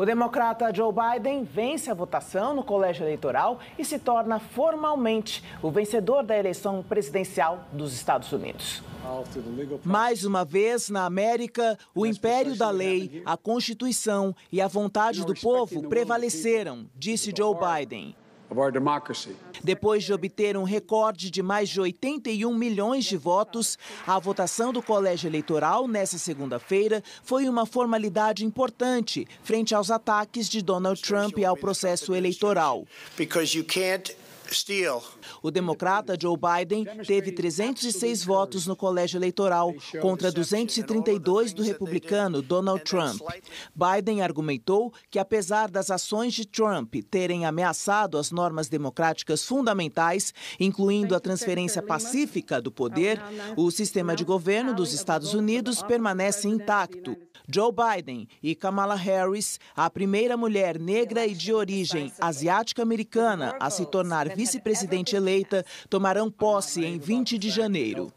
O democrata Joe Biden vence a votação no colégio eleitoral e se torna formalmente o vencedor da eleição presidencial dos Estados Unidos. Mais uma vez, na América, o império da lei, a Constituição e a vontade do povo prevaleceram, disse Joe Biden. Depois de obter um recorde de mais de 81 milhões de votos, a votação do colégio eleitoral nesta segunda-feira foi uma formalidade importante frente aos ataques de Donald Trump ao processo eleitoral. O democrata Joe Biden teve 306 votos no colégio eleitoral contra 232 do republicano Donald Trump. Biden argumentou que, apesar das ações de Trump terem ameaçado as normas democráticas fundamentais, incluindo a transferência pacífica do poder, o sistema de governo dos Estados Unidos permanece intacto. Joe Biden e Kamala Harris, a primeira mulher negra e de origem asiática-americana a se tornar vice-presidente eleita tomarão posse em 20 de janeiro.